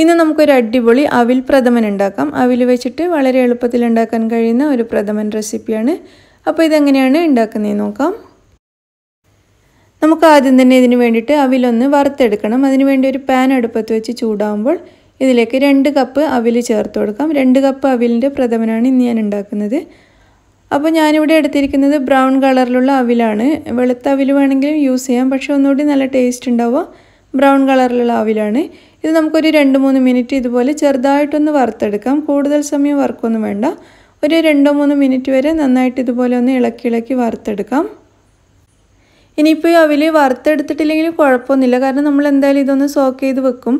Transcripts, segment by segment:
ഇന്ന് നമുക്കൊരു അടിപൊളി അവിൽ പ്രഥമൻ ഉണ്ടാക്കാം അവിൽ വെച്ചിട്ട് വളരെ എളുപ്പത്തിൽ ഉണ്ടാക്കാൻ കഴിയുന്ന ഒരു പ്രഥമൻ റെസിപ്പിയാണ് അപ്പോൾ ഇതെങ്ങനെയാണ് ഉണ്ടാക്കുന്നത് നോക്കാം നമുക്ക് ആദ്യം തന്നെ ഇതിന് വേണ്ടിയിട്ട് അവിലൊന്ന് വറുത്തെടുക്കണം അതിനുവേണ്ടി ഒരു പാൻ അടുപ്പത്ത് വെച്ച് ചൂടാകുമ്പോൾ ഇതിലേക്ക് രണ്ട് കപ്പ് അവിൽ ചേർത്ത് കൊടുക്കാം രണ്ട് കപ്പ് അവിലിൻ്റെ പ്രഥമനാണ് ഇന്ന് ഞാൻ ഉണ്ടാക്കുന്നത് അപ്പോൾ ഞാനിവിടെ എടുത്തിരിക്കുന്നത് ബ്രൗൺ കളറിലുള്ള അവിലാണ് വെളുത്ത അവിൽ വേണമെങ്കിലും യൂസ് ചെയ്യാം പക്ഷേ ഒന്നുകൂടി നല്ല ടേസ്റ്റ് ഉണ്ടാവുക ബ്രൗൺ കളറിലുള്ള അവിലാണ് ഇത് നമുക്കൊരു രണ്ട് മൂന്ന് മിനിറ്റ് ഇതുപോലെ ചെറുതായിട്ടൊന്ന് വറുത്തെടുക്കാം കൂടുതൽ സമയം വറുക്കൊന്നും വേണ്ട ഒരു രണ്ടോ മൂന്ന് മിനിറ്റ് വരെ നന്നായിട്ട് ഇതുപോലെ ഒന്ന് ഇളക്കി ഇളക്കി വറുത്തെടുക്കാം ഇനിയിപ്പോൾ അവൽ വറുത്തെടുത്തിട്ടില്ലെങ്കിലും കുഴപ്പമൊന്നുമില്ല കാരണം നമ്മൾ എന്തായാലും ഇതൊന്ന് സോക്ക് ചെയ്ത് വെക്കും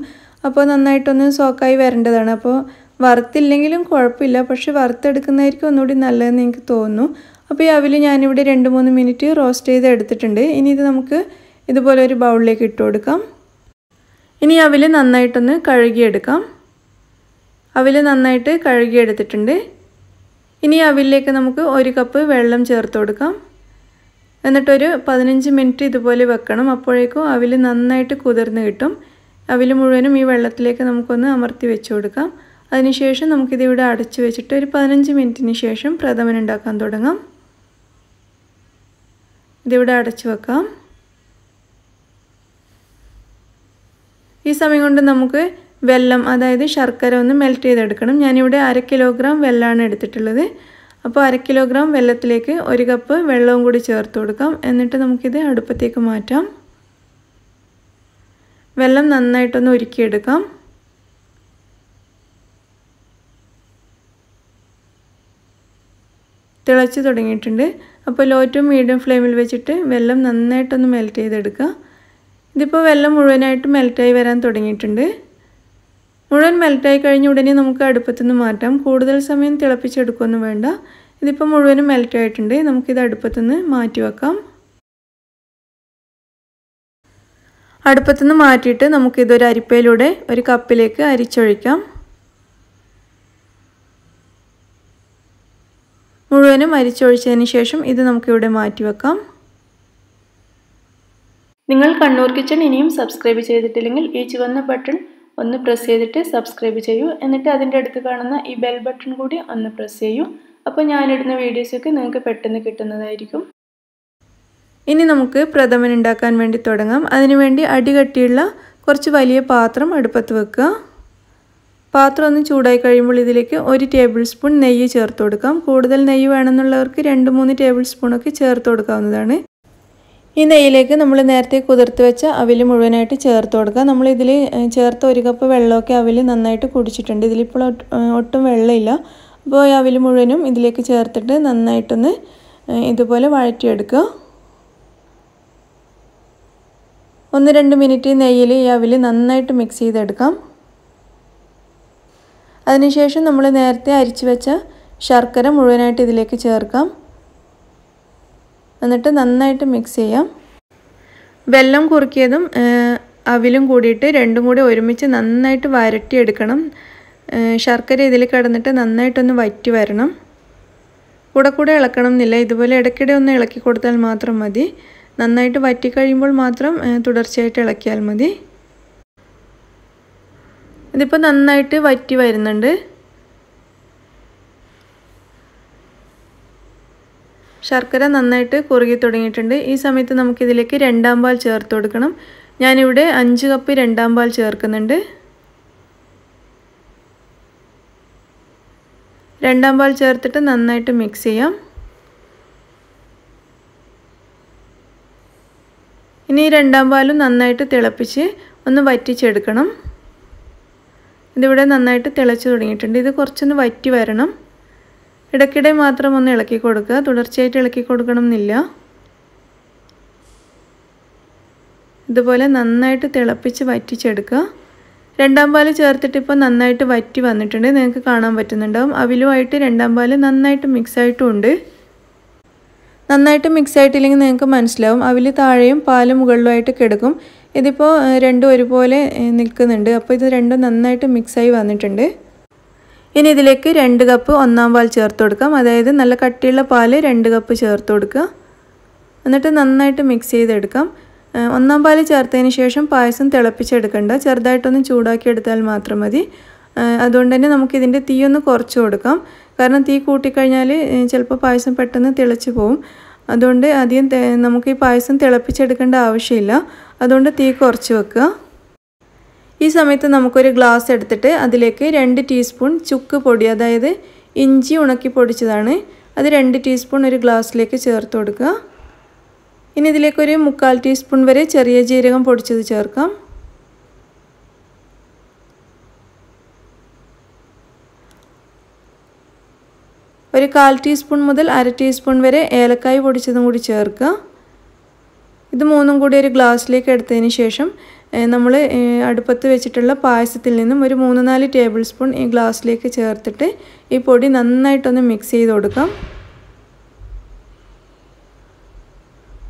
അപ്പോൾ നന്നായിട്ടൊന്ന് സോക്കായി വരേണ്ടതാണ് അപ്പോൾ വറുത്തില്ലെങ്കിലും കുഴപ്പമില്ല പക്ഷേ വറുത്തെടുക്കുന്നതായിരിക്കും ഒന്നുകൂടി നല്ലതെന്ന് എനിക്ക് തോന്നുന്നു അപ്പോൾ ഈ അവൽ ഞാനിവിടെ രണ്ട് മൂന്ന് മിനിറ്റ് റോസ്റ്റ് ചെയ്ത് എടുത്തിട്ടുണ്ട് ഇനി ഇത് നമുക്ക് ഇതുപോലെ ഒരു ബൗളിലേക്ക് ഇട്ട് കൊടുക്കാം ഇനി അവിൽ നന്നായിട്ടൊന്ന് കഴുകിയെടുക്കാം അവിൽ നന്നായിട്ട് കഴുകിയെടുത്തിട്ടുണ്ട് ഇനി അവിലേക്ക് നമുക്ക് ഒരു കപ്പ് വെള്ളം ചേർത്ത് കൊടുക്കാം എന്നിട്ടൊരു പതിനഞ്ച് മിനിറ്റ് ഇതുപോലെ വെക്കണം അപ്പോഴേക്കും അവിൽ നന്നായിട്ട് കുതിർന്ന് കിട്ടും അവിൽ മുഴുവനും ഈ വെള്ളത്തിലേക്ക് നമുക്കൊന്ന് അമർത്തി വെച്ച് കൊടുക്കാം അതിനുശേഷം നമുക്കിതിവിടെ അടച്ചു വെച്ചിട്ട് ഒരു പതിനഞ്ച് മിനിറ്റിന് ശേഷം പ്രഥമൻ ഉണ്ടാക്കാൻ തുടങ്ങാം ഇതിവിടെ അടച്ചു വെക്കാം ഈ സമയം കൊണ്ട് നമുക്ക് വെല്ലം അതായത് ശർക്കര ഒന്ന് മെൽറ്റ് ചെയ്തെടുക്കണം ഞാനിവിടെ അര കിലോഗ്രാം വെല്ലാണ് എടുത്തിട്ടുള്ളത് അപ്പോൾ അര കിലോഗ്രാം വെല്ലത്തിലേക്ക് ഒരു കപ്പ് വെള്ളവും കൂടി ചേർത്ത് കൊടുക്കാം എന്നിട്ട് നമുക്കിത് അടുപ്പത്തേക്ക് മാറ്റാം വെള്ളം നന്നായിട്ടൊന്ന് ഒരുക്കിയെടുക്കാം തിളച്ച് തുടങ്ങിയിട്ടുണ്ട് അപ്പോൾ ലോ ടു മീഡിയം ഫ്ലെയിമിൽ വെച്ചിട്ട് വെള്ളം നന്നായിട്ടൊന്ന് മെൽറ്റ് ചെയ്തെടുക്കുക ഇതിപ്പോൾ വെള്ളം മുഴുവനായിട്ട് മെൽറ്റായി വരാൻ തുടങ്ങിയിട്ടുണ്ട് മുഴുവൻ മെൽറ്റായി കഴിഞ്ഞ ഉടനെ നമുക്ക് അടുപ്പത്തു നിന്ന് മാറ്റാം കൂടുതൽ സമയം തിളപ്പിച്ചെടുക്കുകയൊന്നും വേണ്ട ഇതിപ്പോൾ മുഴുവനും മെൽറ്റായിട്ടുണ്ട് നമുക്കിത് അടുപ്പത്തുനിന്ന് മാറ്റി വെക്കാം അടുപ്പത്തുനിന്ന് മാറ്റിയിട്ട് നമുക്കിതൊരു അരിപ്പയിലൂടെ ഒരു കപ്പിലേക്ക് അരിച്ചൊഴിക്കാം മുഴുവനും അരിച്ചൊഴിച്ചതിന് ശേഷം ഇത് നമുക്കിവിടെ മാറ്റി വെക്കാം നിങ്ങൾ കണ്ണൂർ കിച്ചൺ ഇനിയും സബ്സ്ക്രൈബ് ചെയ്തിട്ടില്ലെങ്കിൽ ഈ ചുവന്ന ബട്ടൺ ഒന്ന് പ്രസ് ചെയ്തിട്ട് സബ്സ്ക്രൈബ് ചെയ്യൂ എന്നിട്ട് അതിൻ്റെ അടുത്ത് കാണുന്ന ഈ ബെൽ ബട്ടൺ കൂടി ഒന്ന് പ്രസ് ചെയ്യൂ അപ്പോൾ ഞാനിടുന്ന വീഡിയോസൊക്കെ നിങ്ങൾക്ക് പെട്ടെന്ന് കിട്ടുന്നതായിരിക്കും ഇനി നമുക്ക് പ്രഥമൻ ഉണ്ടാക്കാൻ വേണ്ടി തുടങ്ങാം അതിനുവേണ്ടി അടികട്ടിയുള്ള കുറച്ച് വലിയ പാത്രം അടുപ്പത്ത് വെക്കുക പാത്രം ഒന്ന് ചൂടായി കഴിയുമ്പോൾ ഇതിലേക്ക് ഒരു ടേബിൾ സ്പൂൺ നെയ്യ് ചേർത്ത് കൊടുക്കാം കൂടുതൽ നെയ്യ് വേണമെന്നുള്ളവർക്ക് രണ്ട് മൂന്ന് ടേബിൾ സ്പൂണൊക്കെ ചേർത്ത് കൊടുക്കാവുന്നതാണ് ഈ നെയ്യിലേക്ക് നമ്മൾ നേരത്തെ കുതിർത്ത് വെച്ച അവിൽ മുഴുവനായിട്ട് ചേർത്ത് കൊടുക്കുക നമ്മൾ ഇതിൽ ചേർത്ത് ഒരു കപ്പ് വെള്ളമൊക്കെ അവിൽ നന്നായിട്ട് കുടിച്ചിട്ടുണ്ട് ഇതിലിപ്പോൾ ഒട്ടും വെള്ളമില്ല അപ്പോൾ ഈ അവിൽ മുഴുവനും ഇതിലേക്ക് ചേർത്തിട്ട് നന്നായിട്ടൊന്ന് ഇതുപോലെ വഴറ്റിയെടുക്കുക ഒന്ന് രണ്ട് മിനിറ്റ് നെയ്യിൽ ഈ അവിൽ നന്നായിട്ട് മിക്സ് ചെയ്തെടുക്കാം അതിനുശേഷം നമ്മൾ നേരത്തെ അരിച്ചു വെച്ച ശർക്കര മുഴുവനായിട്ട് ഇതിലേക്ക് ചേർക്കാം എന്നിട്ട് നന്നായിട്ട് മിക്സ് ചെയ്യാം വെള്ളം കുറുക്കിയതും അവിലും കൂടിയിട്ട് രണ്ടും കൂടി ഒരുമിച്ച് നന്നായിട്ട് വരട്ടിയെടുക്കണം ശർക്കര ഇതിൽ കിടന്നിട്ട് നന്നായിട്ടൊന്ന് വറ്റി വരണം കൂടെ കൂടെ ഇളക്കണം എന്നില്ല ഇതുപോലെ ഇടയ്ക്കിടെ ഒന്ന് ഇളക്കി കൊടുത്താൽ മാത്രം മതി നന്നായിട്ട് വറ്റി കഴിയുമ്പോൾ മാത്രം തുടർച്ചയായിട്ട് ഇളക്കിയാൽ മതി ഇതിപ്പോൾ നന്നായിട്ട് വറ്റി വരുന്നുണ്ട് ശർക്കര നന്നായിട്ട് കുറുകി തുടങ്ങിയിട്ടുണ്ട് ഈ സമയത്ത് നമുക്കിതിലേക്ക് രണ്ടാം പാൽ ചേർത്ത് കൊടുക്കണം ഞാനിവിടെ അഞ്ച് കപ്പ് രണ്ടാം പാൽ ചേർക്കുന്നുണ്ട് രണ്ടാം പാൽ ചേർത്തിട്ട് നന്നായിട്ട് മിക്സ് ചെയ്യാം ഇനി രണ്ടാം പാലും നന്നായിട്ട് തിളപ്പിച്ച് ഒന്ന് വറ്റിച്ചെടുക്കണം ഇതിവിടെ നന്നായിട്ട് തിളച്ച് തുടങ്ങിയിട്ടുണ്ട് ഇത് കുറച്ചൊന്ന് വറ്റി വരണം ഇടയ്ക്കിടെ മാത്രം ഒന്ന് ഇളക്കി കൊടുക്കുക തുടർച്ചയായിട്ട് ഇളക്കി കൊടുക്കണം എന്നില്ല ഇതുപോലെ നന്നായിട്ട് തിളപ്പിച്ച് വറ്റിച്ചെടുക്കുക രണ്ടാം പാല് ചേർത്തിട്ട് ഇപ്പോൾ നന്നായിട്ട് വറ്റി വന്നിട്ടുണ്ട് നിങ്ങൾക്ക് കാണാൻ പറ്റുന്നുണ്ടാവും അവിലുമായിട്ട് രണ്ടാം പാല് നന്നായിട്ട് മിക്സായിട്ടും ഉണ്ട് നന്നായിട്ട് മിക്സ് ആയിട്ടില്ലെങ്കിൽ നിങ്ങൾക്ക് മനസ്സിലാവും അവിൽ താഴെയും പാല് മുകളിലുമായിട്ട് കിടക്കും ഇതിപ്പോൾ രണ്ടും ഒരുപോലെ നിൽക്കുന്നുണ്ട് അപ്പോൾ ഇത് രണ്ടും നന്നായിട്ട് മിക്സായി വന്നിട്ടുണ്ട് ഇനി ഇതിലേക്ക് രണ്ട് കപ്പ് ഒന്നാം പാൽ ചേർത്ത് കൊടുക്കാം അതായത് നല്ല കട്ടിയുള്ള പാൽ രണ്ട് കപ്പ് ചേർത്ത് കൊടുക്കുക എന്നിട്ട് നന്നായിട്ട് മിക്സ് ചെയ്തെടുക്കാം ഒന്നാം പാൽ ചേർത്തതിന് ശേഷം പായസം തിളപ്പിച്ചെടുക്കണ്ട ചെറുതായിട്ടൊന്ന് ചൂടാക്കി മാത്രം മതി അതുകൊണ്ട് തന്നെ നമുക്കിതിൻ്റെ തീയൊന്ന് കുറച്ച് കൊടുക്കാം കാരണം തീ കൂട്ടിക്കഴിഞ്ഞാൽ ചിലപ്പോൾ പായസം പെട്ടെന്ന് തിളച്ച് പോവും അതുകൊണ്ട് അധികം നമുക്ക് ഈ പായസം തിളപ്പിച്ചെടുക്കേണ്ട ആവശ്യമില്ല അതുകൊണ്ട് തീ കുറച്ച് വെക്കുക ഈ സമയത്ത് നമുക്കൊരു ഗ്ലാസ് എടുത്തിട്ട് അതിലേക്ക് രണ്ട് ടീസ്പൂൺ ചുക്ക് പൊടി അതായത് ഇഞ്ചി ഉണക്കി പൊടിച്ചതാണ് അത് രണ്ട് ടീസ്പൂൺ ഒരു ഗ്ലാസ്സിലേക്ക് ചേർത്ത് കൊടുക്കുക ഇനി ഇതിലേക്കൊരു മുക്കാൽ ടീസ്പൂൺ വരെ ചെറിയ ജീരകം പൊടിച്ചത് ചേർക്കാം ഒരു കാൽ ടീസ്പൂൺ മുതൽ അര ടീസ്പൂൺ വരെ ഏലക്കായ പൊടിച്ചതും കൂടി ചേർക്കുക ഇത് മൂന്നും കൂടി ഒരു ഗ്ലാസ്സിലേക്ക് എടുത്തതിന് ശേഷം നമ്മൾ അടുപ്പത്ത് വെച്ചിട്ടുള്ള പായസത്തിൽ നിന്നും ഒരു മൂന്ന് നാല് ടേബിൾ സ്പൂൺ ഈ ഗ്ലാസ്സിലേക്ക് ചേർത്തിട്ട് ഈ പൊടി നന്നായിട്ടൊന്ന് മിക്സ് ചെയ്ത് കൊടുക്കാം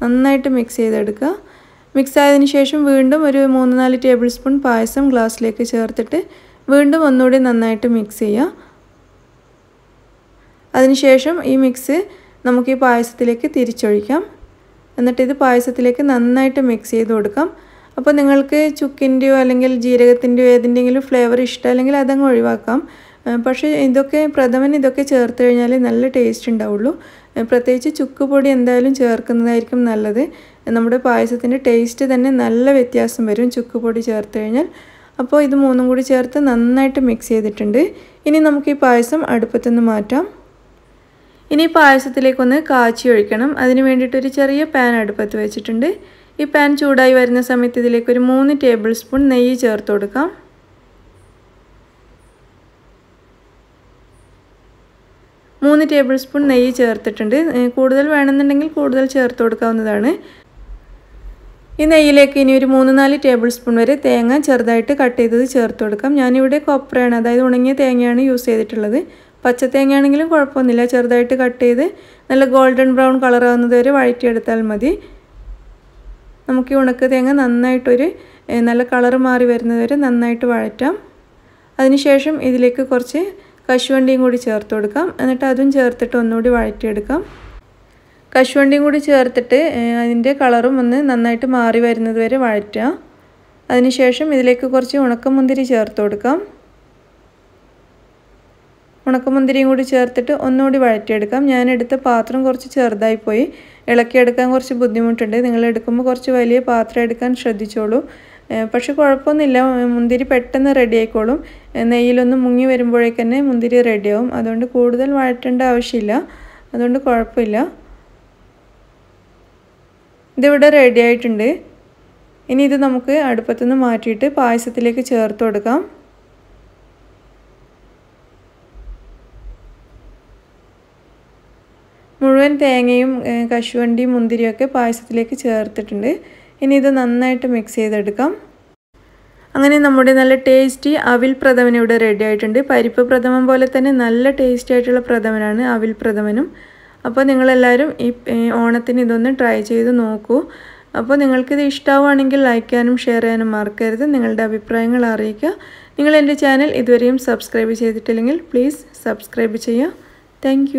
നന്നായിട്ട് മിക്സ് ചെയ്തെടുക്കുക മിക്സ് ആയതിനു ശേഷം വീണ്ടും ഒരു മൂന്ന് നാല് ടേബിൾ സ്പൂൺ പായസം ഗ്ലാസ്സിലേക്ക് ചേർത്തിട്ട് വീണ്ടും ഒന്നുകൂടി നന്നായിട്ട് മിക്സ് ചെയ്യുക അതിനുശേഷം ഈ മിക്സ് നമുക്ക് ഈ പായസത്തിലേക്ക് തിരിച്ചൊഴിക്കാം എന്നിട്ട് ഇത് പായസത്തിലേക്ക് നന്നായിട്ട് മിക്സ് ചെയ്ത് കൊടുക്കാം അപ്പോൾ നിങ്ങൾക്ക് ചുക്കിൻ്റെയോ അല്ലെങ്കിൽ ജീരകത്തിൻ്റെയോ ഏതിൻ്റെയെങ്കിലും ഫ്ലേവർ ഇഷ്ടമല്ലെങ്കിൽ അതങ്ങ് ഒഴിവാക്കാം പക്ഷേ ഇതൊക്കെ പ്രഥമൻ ഇതൊക്കെ ചേർത്ത് കഴിഞ്ഞാൽ നല്ല ടേസ്റ്റ് ഉണ്ടാവുള്ളൂ പ്രത്യേകിച്ച് ചുക്ക് പൊടി എന്തായാലും ചേർക്കുന്നതായിരിക്കും നല്ലത് നമ്മുടെ പായസത്തിൻ്റെ ടേസ്റ്റ് തന്നെ നല്ല വ്യത്യാസം വരും ചുക്ക് പൊടി ചേർത്ത് കഴിഞ്ഞാൽ അപ്പോൾ ഇത് മൂന്നും കൂടി ചേർത്ത് നന്നായിട്ട് മിക്സ് ചെയ്തിട്ടുണ്ട് ഇനി നമുക്ക് ഈ പായസം അടുപ്പത്തുനിന്ന് മാറ്റാം ഇനി പായസത്തിലേക്കൊന്ന് കാച്ചി ഒഴിക്കണം അതിന് വേണ്ടിയിട്ട് ഒരു ചെറിയ പാൻ അടുപ്പത്ത് വെച്ചിട്ടുണ്ട് ഈ പാൻ ചൂടായി വരുന്ന സമയത്ത് ഇതിലേക്ക് ഒരു മൂന്ന് ടേബിൾ സ്പൂൺ നെയ്യ് ചേർത്ത് കൊടുക്കാം മൂന്ന് ടേബിൾ സ്പൂൺ നെയ്യ് ചേർത്തിട്ടുണ്ട് കൂടുതൽ വേണമെന്നുണ്ടെങ്കിൽ കൂടുതൽ ചേർത്ത് കൊടുക്കാവുന്നതാണ് ഈ നെയ്യിലേക്ക് ഇനി ഒരു മൂന്ന് നാല് ടേബിൾ സ്പൂൺ വരെ തേങ്ങ ചെറുതായിട്ട് കട്ട് ചെയ്തത് ചേർത്ത് കൊടുക്കാം ഞാനിവിടെ കൊപ്രയാണ് അതായത് ഉണങ്ങിയ തേങ്ങയാണ് യൂസ് ചെയ്തിട്ടുള്ളത് പച്ചത്തേങ്ങയാണെങ്കിലും കുഴപ്പമൊന്നുമില്ല ചെറുതായിട്ട് കട്ട് ചെയ്ത് നല്ല ഗോൾഡൻ ബ്രൗൺ കളർ ആവുന്നത് വരെ വഴറ്റിയെടുത്താൽ മതി നമുക്ക് ഈ ഉണക്ക തേങ്ങ നന്നായിട്ടൊരു നല്ല കളർ മാറി വരുന്നത് വരെ നന്നായിട്ട് വഴറ്റാം അതിനുശേഷം ഇതിലേക്ക് കുറച്ച് കശുവണ്ടിയും കൂടി ചേർത്ത് കൊടുക്കാം എന്നിട്ട് അതും ചേർത്തിട്ട് ഒന്നുകൂടി വഴറ്റിയെടുക്കാം കശുവണ്ടിയും കൂടി ചേർത്തിട്ട് അതിൻ്റെ കളറും ഒന്ന് നന്നായിട്ട് മാറി വരുന്നത് വരെ വഴറ്റാം അതിനുശേഷം ഇതിലേക്ക് കുറച്ച് ഉണക്കമുന്തിരി ചേർത്ത് കൊടുക്കാം ഉണക്കമുന്തിരിയും കൂടി ചേർത്തിട്ട് ഒന്നുകൂടി വഴറ്റിയെടുക്കാം ഞാൻ എടുത്ത പാത്രം കുറച്ച് ചെറുതായിപ്പോയി ഇളക്കിയെടുക്കാൻ കുറച്ച് ബുദ്ധിമുട്ടുണ്ട് നിങ്ങൾ എടുക്കുമ്പോൾ കുറച്ച് വലിയ പാത്രം എടുക്കാൻ ശ്രദ്ധിച്ചോളൂ പക്ഷെ കുഴപ്പമൊന്നുമില്ല മുന്തിരി പെട്ടെന്ന് റെഡി ആയിക്കോളും നെയ്യിലൊന്ന് മുങ്ങി വരുമ്പോഴേക്ക് തന്നെ മുന്തിരി റെഡിയാവും അതുകൊണ്ട് കൂടുതൽ വഴറ്റേണ്ട ആവശ്യമില്ല അതുകൊണ്ട് കുഴപ്പമില്ല ഇതിവിടെ റെഡി ആയിട്ടുണ്ട് ഇനി ഇത് നമുക്ക് അടുപ്പത്തുനിന്ന് മാറ്റിയിട്ട് പായസത്തിലേക്ക് ചേർത്ത് കൊടുക്കാം മുഴുവൻ തേങ്ങയും കശുവണ്ടി മുന്തിരിയൊക്കെ പായസത്തിലേക്ക് ചേർത്തിട്ടുണ്ട് ഇനി ഇത് നന്നായിട്ട് മിക്സ് ചെയ്തെടുക്കാം അങ്ങനെ നമ്മുടെ നല്ല ടേസ്റ്റി അവിൽ പ്രഥമൻ ഇവിടെ റെഡി ആയിട്ടുണ്ട് പരിപ്പ് പ്രഥമൻ പോലെ തന്നെ നല്ല ടേസ്റ്റി ആയിട്ടുള്ള പ്രഥമനാണ് അവിൽ പ്രഥമനും അപ്പോൾ നിങ്ങളെല്ലാവരും ഈ ഓണത്തിന് ഇതൊന്ന് ട്രൈ ചെയ്ത് നോക്കൂ അപ്പോൾ നിങ്ങൾക്കിത് ഇഷ്ടമാവുകയാണെങ്കിൽ ലൈക്ക് ചെയ്യാനും ഷെയർ ചെയ്യാനും മറക്കരുത് നിങ്ങളുടെ അഭിപ്രായങ്ങൾ അറിയിക്കുക നിങ്ങൾ എൻ്റെ ചാനൽ ഇതുവരെയും സബ്സ്ക്രൈബ് ചെയ്തിട്ടില്ലെങ്കിൽ പ്ലീസ് സബ്സ്ക്രൈബ് ചെയ്യുക താങ്ക്